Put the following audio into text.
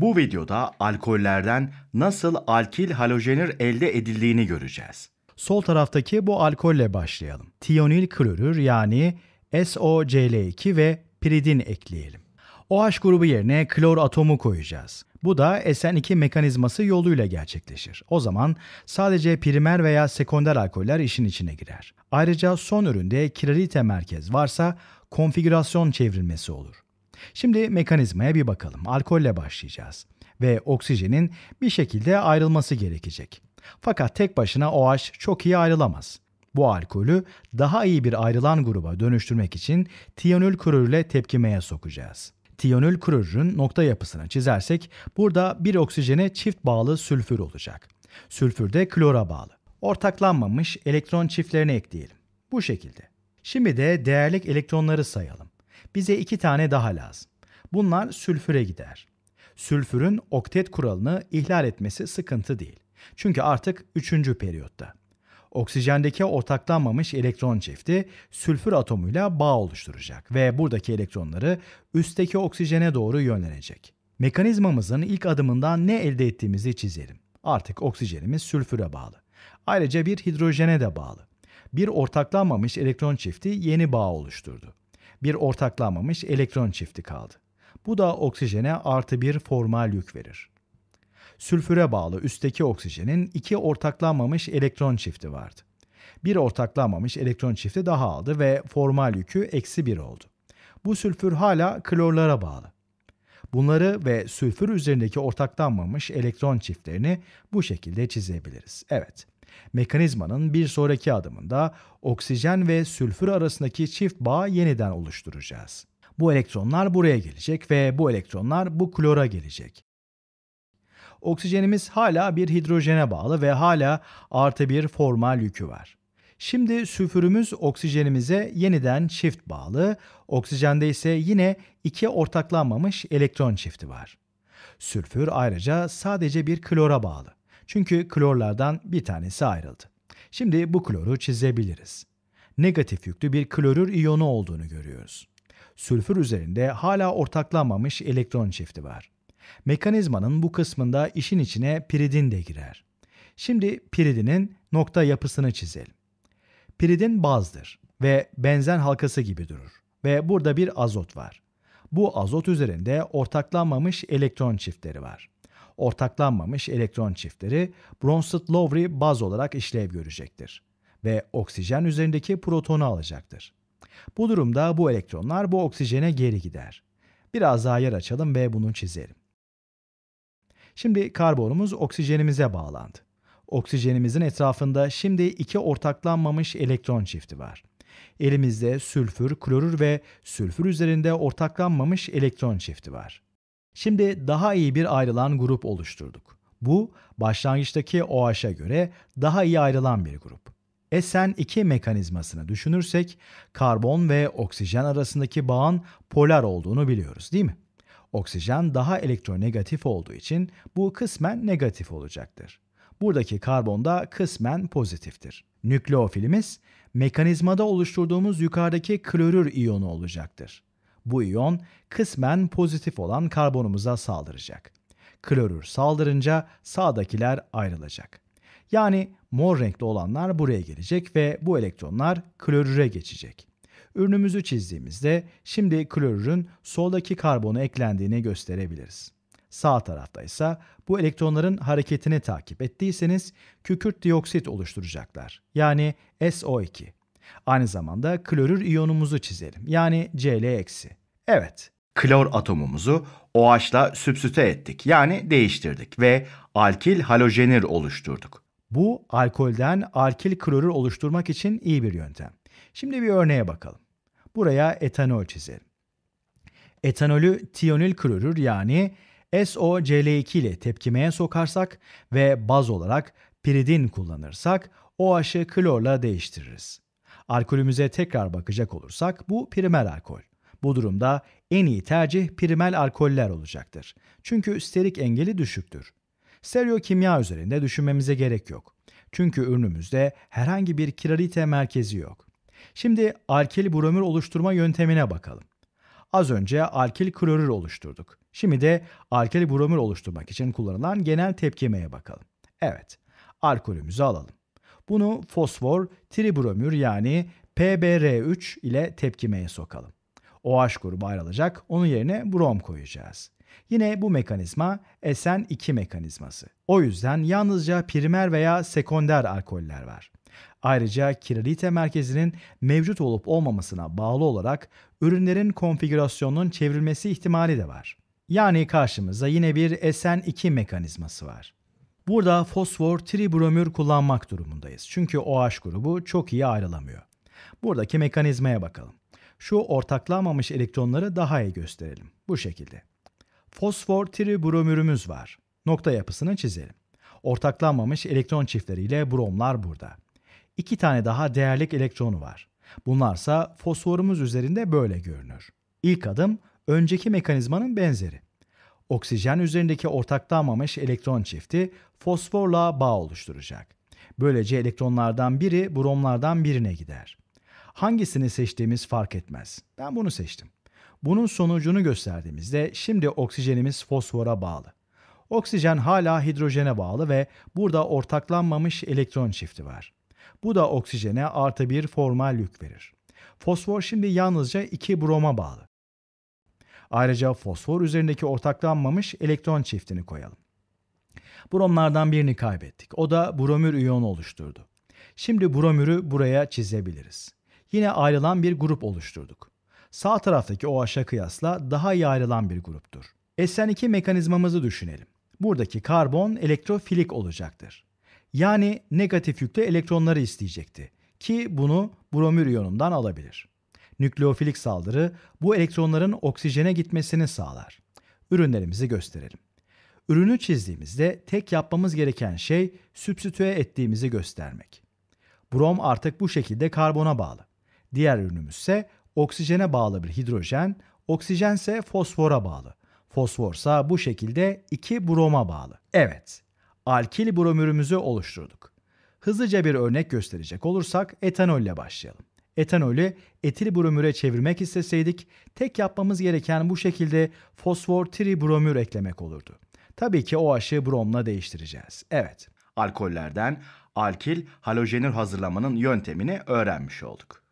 Bu videoda alkollerden nasıl alkil halojenir elde edildiğini göreceğiz. Sol taraftaki bu alkolle başlayalım. Tiyonil klorür yani SOCl2 ve piridin ekleyelim. OH grubu yerine klor atomu koyacağız. Bu da SN2 mekanizması yoluyla gerçekleşir. O zaman sadece primer veya sekonder alkoller işin içine girer. Ayrıca son üründe kiralite merkez varsa konfigürasyon çevrilmesi olur. Şimdi mekanizmaya bir bakalım. Alkolle başlayacağız ve oksijenin bir şekilde ayrılması gerekecek. Fakat tek başına OH çok iyi ayrılamaz. Bu alkolü daha iyi bir ayrılan gruba dönüştürmek için tiyonül klorürle tepkimeye sokacağız. Tiyonül klorürün nokta yapısını çizersek burada bir oksijene çift bağlı sülfür olacak. Sülfür de klora bağlı. Ortaklanmamış elektron çiftlerini ekleyelim. Bu şekilde. Şimdi de değerlik elektronları sayalım bize iki tane daha lazım. Bunlar sülfüre gider. Sülfürün oktet kuralını ihlal etmesi sıkıntı değil. Çünkü artık üçüncü periyotta. Oksijendeki ortaklanmamış elektron çifti sülfür atomuyla bağ oluşturacak ve buradaki elektronları üstteki oksijene doğru yönlenecek. Mekanizmamızın ilk adımından ne elde ettiğimizi çizelim. Artık oksijenimiz sülfüre bağlı. Ayrıca bir hidrojene de bağlı. Bir ortaklanmamış elektron çifti yeni bağ oluşturdu. Bir ortaklanmamış elektron çifti kaldı. Bu da oksijene artı bir formal yük verir. Sülfüre bağlı üstteki oksijenin iki ortaklanmamış elektron çifti vardı. Bir ortaklanmamış elektron çifti daha aldı ve formal yükü eksi bir oldu. Bu sülfür hala klorlara bağlı. Bunları ve sülfür üzerindeki ortaklanmamış elektron çiftlerini bu şekilde çizebiliriz. Evet. Mekanizmanın bir sonraki adımında oksijen ve sülfür arasındaki çift bağ yeniden oluşturacağız. Bu elektronlar buraya gelecek ve bu elektronlar bu klora gelecek. Oksijenimiz hala bir hidrojene bağlı ve hala artı bir formal yükü var. Şimdi sülfürümüz oksijenimize yeniden çift bağlı, oksijende ise yine iki ortaklanmamış elektron çifti var. Sülfür ayrıca sadece bir klora bağlı. Çünkü klorlardan bir tanesi ayrıldı. Şimdi bu kloru çizebiliriz. Negatif yüklü bir klorür iyonu olduğunu görüyoruz. Sülfür üzerinde hala ortaklanmamış elektron çifti var. Mekanizmanın bu kısmında işin içine piridin de girer. Şimdi piridinin nokta yapısını çizelim. Piridin bazdır ve benzen halkası gibi durur ve burada bir azot var. Bu azot üzerinde ortaklanmamış elektron çiftleri var ortaklanmamış elektron çiftleri Bronsted-Lowry baz olarak işlev görecektir ve oksijen üzerindeki protonu alacaktır. Bu durumda bu elektronlar bu oksijene geri gider. Biraz daha yer açalım ve bunu çizelim. Şimdi karbonumuz oksijenimize bağlandı. Oksijenimizin etrafında şimdi iki ortaklanmamış elektron çifti var. Elimizde sülfür, klorür ve sülfür üzerinde ortaklanmamış elektron çifti var. Şimdi daha iyi bir ayrılan grup oluşturduk. Bu başlangıçtaki OH'a göre daha iyi ayrılan bir grup. SN2 mekanizmasını düşünürsek karbon ve oksijen arasındaki bağın polar olduğunu biliyoruz değil mi? Oksijen daha elektronegatif olduğu için bu kısmen negatif olacaktır. Buradaki karbon da kısmen pozitiftir. Nükleofilimiz mekanizmada oluşturduğumuz yukarıdaki klorür iyonu olacaktır. Bu iyon kısmen pozitif olan karbonumuza saldıracak. Klorür saldırınca sağdakiler ayrılacak. Yani mor renkli olanlar buraya gelecek ve bu elektronlar klorüre geçecek. Ürünümüzü çizdiğimizde şimdi klorürün soldaki karbonu eklendiğini gösterebiliriz. Sağ tarafta ise bu elektronların hareketini takip ettiyseniz kükürt dioksit oluşturacaklar. Yani SO2. Aynı zamanda klorür iyonumuzu çizelim. Yani Cl Evet. Klor atomumuzu OH'la sübstüte ettik. Yani değiştirdik ve alkil halojenir oluşturduk. Bu alkolden alkil klorür oluşturmak için iyi bir yöntem. Şimdi bir örneğe bakalım. Buraya etanol çizelim. Etanolü tionil klorür yani SOCl2 ile tepkimeye sokarsak ve baz olarak piridin kullanırsak OH'ı klorla değiştiririz. Alkolümüze tekrar bakacak olursak bu primer alkol. Bu durumda en iyi tercih primel alkoller olacaktır. Çünkü sterik engeli düşüktür. Stereo kimya üzerinde düşünmemize gerek yok. Çünkü ürünümüzde herhangi bir kiralite merkezi yok. Şimdi alkil bromür oluşturma yöntemine bakalım. Az önce alkil klorür oluşturduk. Şimdi de alkil bromür oluşturmak için kullanılan genel tepkimeye bakalım. Evet, alkolümüzü alalım. Bunu fosfor tribromür yani PBr3 ile tepkimeye sokalım. OH grubu ayrılacak, onun yerine brom koyacağız. Yine bu mekanizma SN2 mekanizması. O yüzden yalnızca primer veya sekonder alkoller var. Ayrıca kiralite merkezinin mevcut olup olmamasına bağlı olarak ürünlerin konfigürasyonunun çevrilmesi ihtimali de var. Yani karşımıza yine bir SN2 mekanizması var. Burada fosfor tribromür kullanmak durumundayız. Çünkü OH grubu çok iyi ayrılamıyor. Buradaki mekanizmaya bakalım. Şu ortaklanmamış elektronları daha iyi gösterelim. Bu şekilde. Fosfor tribromürümüz var. Nokta yapısını çizelim. Ortaklanmamış elektron çiftleriyle bromlar burada. İki tane daha değerlik elektronu var. Bunlarsa fosforumuz üzerinde böyle görünür. İlk adım önceki mekanizmanın benzeri oksijen üzerindeki ortaklanmamış elektron çifti fosforla bağ oluşturacak. Böylece elektronlardan biri bromlardan birine gider. Hangisini seçtiğimiz fark etmez. Ben bunu seçtim. Bunun sonucunu gösterdiğimizde şimdi oksijenimiz fosfora bağlı. Oksijen hala hidrojene bağlı ve burada ortaklanmamış elektron çifti var. Bu da oksijene artı bir formal yük verir. Fosfor şimdi yalnızca iki broma bağlı. Ayrıca fosfor üzerindeki ortaklanmamış elektron çiftini koyalım. Bromlardan birini kaybettik. O da bromür iyonu oluşturdu. Şimdi bromürü buraya çizebiliriz. Yine ayrılan bir grup oluşturduk. Sağ taraftaki OH'a kıyasla daha iyi ayrılan bir gruptur. SN2 mekanizmamızı düşünelim. Buradaki karbon elektrofilik olacaktır. Yani negatif yüklü elektronları isteyecekti ki bunu bromür iyonundan alabilir nükleofilik saldırı bu elektronların oksijene gitmesini sağlar. Ürünlerimizi gösterelim. Ürünü çizdiğimizde tek yapmamız gereken şey sübstitüe ettiğimizi göstermek. Brom artık bu şekilde karbona bağlı. Diğer ürünümüz ise oksijene bağlı bir hidrojen, oksijen ise fosfora bağlı. Fosforsa bu şekilde iki broma bağlı. Evet, alkil bromürümüzü oluşturduk. Hızlıca bir örnek gösterecek olursak etanol ile başlayalım etanolü etil bromüre çevirmek isteseydik tek yapmamız gereken bu şekilde fosfor tribromür eklemek olurdu. Tabii ki o OH'ı bromla değiştireceğiz. Evet. Alkollerden alkil halojenür hazırlamanın yöntemini öğrenmiş olduk.